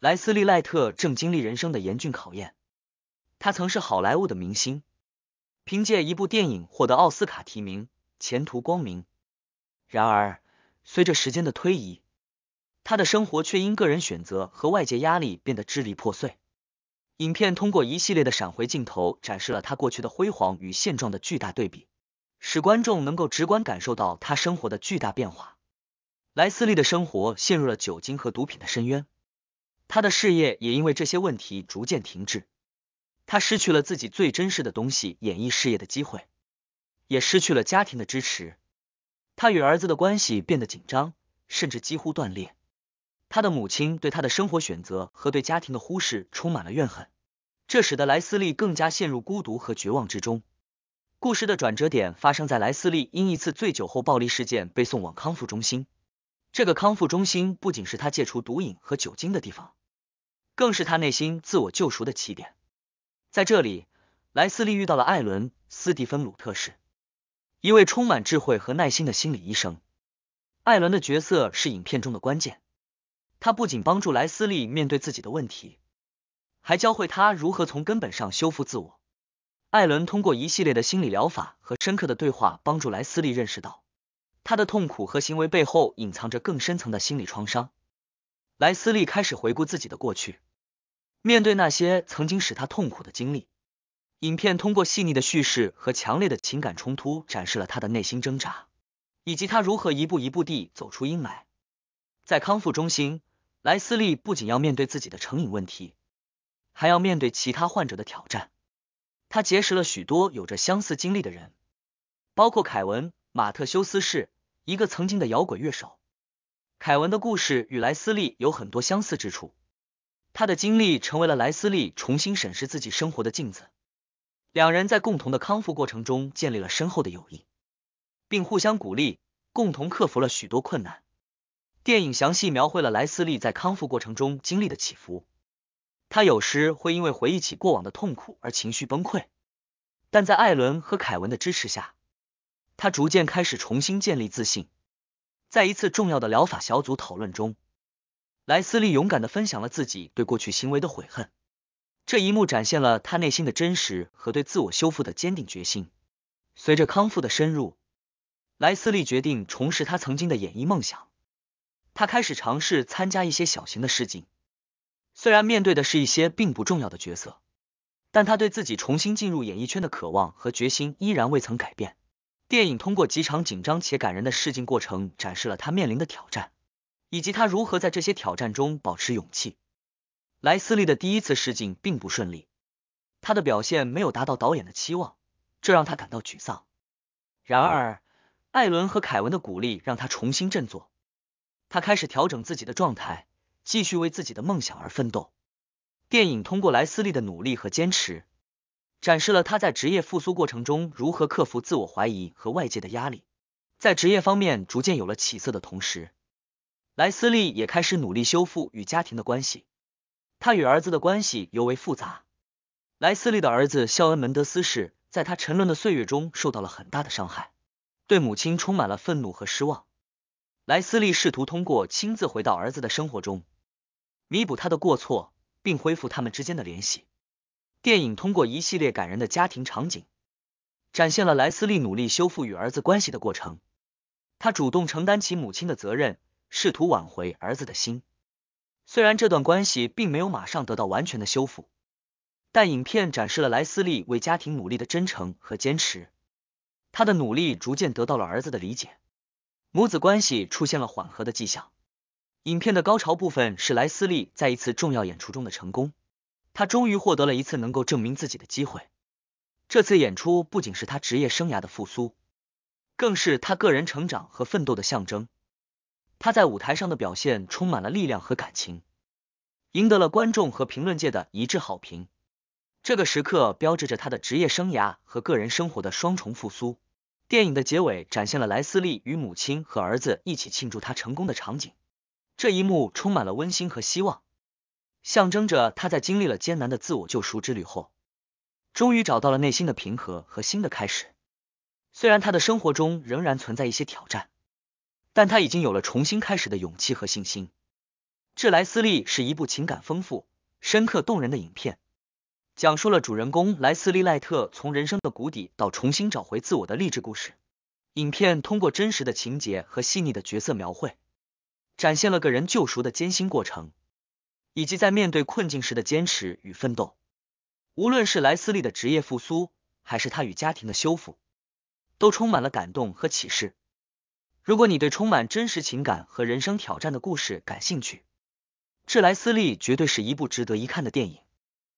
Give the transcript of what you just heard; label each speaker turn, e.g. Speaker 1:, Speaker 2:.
Speaker 1: 莱斯利·赖特正经历人生的严峻考验。他曾是好莱坞的明星，凭借一部电影获得奥斯卡提名，前途光明。然而，随着时间的推移，他的生活却因个人选择和外界压力变得支离破碎。影片通过一系列的闪回镜头，展示了他过去的辉煌与现状的巨大对比，使观众能够直观感受到他生活的巨大变化。莱斯利的生活陷入了酒精和毒品的深渊。他的事业也因为这些问题逐渐停滞，他失去了自己最珍视的东西——演艺事业的机会，也失去了家庭的支持。他与儿子的关系变得紧张，甚至几乎断裂。他的母亲对他的生活选择和对家庭的忽视充满了怨恨，这使得莱斯利更加陷入孤独和绝望之中。故事的转折点发生在莱斯利因一次醉酒后暴力事件被送往康复中心。这个康复中心不仅是他戒除毒瘾和酒精的地方。更是他内心自我救赎的起点。在这里，莱斯利遇到了艾伦·斯蒂芬鲁特士，一位充满智慧和耐心的心理医生。艾伦的角色是影片中的关键。他不仅帮助莱斯利面对自己的问题，还教会他如何从根本上修复自我。艾伦通过一系列的心理疗法和深刻的对话，帮助莱斯利认识到他的痛苦和行为背后隐藏着更深层的心理创伤。莱斯利开始回顾自己的过去。面对那些曾经使他痛苦的经历，影片通过细腻的叙事和强烈的情感冲突，展示了他的内心挣扎，以及他如何一步一步地走出阴霾。在康复中心，莱斯利不仅要面对自己的成瘾问题，还要面对其他患者的挑战。他结识了许多有着相似经历的人，包括凯文·马特修斯，是一个曾经的摇滚乐手。凯文的故事与莱斯利有很多相似之处。他的经历成为了莱斯利重新审视自己生活的镜子。两人在共同的康复过程中建立了深厚的友谊，并互相鼓励，共同克服了许多困难。电影详细描绘了莱斯利在康复过程中经历的起伏。他有时会因为回忆起过往的痛苦而情绪崩溃，但在艾伦和凯文的支持下，他逐渐开始重新建立自信。在一次重要的疗法小组讨论中，莱斯利勇敢的分享了自己对过去行为的悔恨，这一幕展现了他内心的真实和对自我修复的坚定决心。随着康复的深入，莱斯利决定重拾他曾经的演艺梦想。他开始尝试参加一些小型的试镜，虽然面对的是一些并不重要的角色，但他对自己重新进入演艺圈的渴望和决心依然未曾改变。电影通过几场紧张且感人的试镜过程，展示了他面临的挑战。以及他如何在这些挑战中保持勇气。莱斯利的第一次试镜并不顺利，他的表现没有达到导演的期望，这让他感到沮丧。然而，艾伦和凯文的鼓励让他重新振作。他开始调整自己的状态，继续为自己的梦想而奋斗。电影通过莱斯利的努力和坚持，展示了他在职业复苏过程中如何克服自我怀疑和外界的压力，在职业方面逐渐有了起色的同时。莱斯利也开始努力修复与家庭的关系。他与儿子的关系尤为复杂。莱斯利的儿子肖恩门德斯是在他沉沦的岁月中受到了很大的伤害，对母亲充满了愤怒和失望。莱斯利试图通过亲自回到儿子的生活中，弥补他的过错，并恢复他们之间的联系。电影通过一系列感人的家庭场景，展现了莱斯利努力修复与儿子关系的过程。他主动承担起母亲的责任。试图挽回儿子的心。虽然这段关系并没有马上得到完全的修复，但影片展示了莱斯利为家庭努力的真诚和坚持。他的努力逐渐得到了儿子的理解，母子关系出现了缓和的迹象。影片的高潮部分是莱斯利在一次重要演出中的成功。他终于获得了一次能够证明自己的机会。这次演出不仅是他职业生涯的复苏，更是他个人成长和奋斗的象征。他在舞台上的表现充满了力量和感情，赢得了观众和评论界的一致好评。这个时刻标志着他的职业生涯和个人生活的双重复苏。电影的结尾展现了莱斯利与母亲和儿子一起庆祝他成功的场景，这一幕充满了温馨和希望，象征着他在经历了艰难的自我救赎之旅后，终于找到了内心的平和和新的开始。虽然他的生活中仍然存在一些挑战。但他已经有了重新开始的勇气和信心。《致莱斯利》是一部情感丰富、深刻动人的影片，讲述了主人公莱斯利·赖特从人生的谷底到重新找回自我的励志故事。影片通过真实的情节和细腻的角色描绘，展现了个人救赎的艰辛过程，以及在面对困境时的坚持与奋斗。无论是莱斯利的职业复苏，还是他与家庭的修复，都充满了感动和启示。如果你对充满真实情感和人生挑战的故事感兴趣，《智莱斯利》绝对是一部值得一看的电影。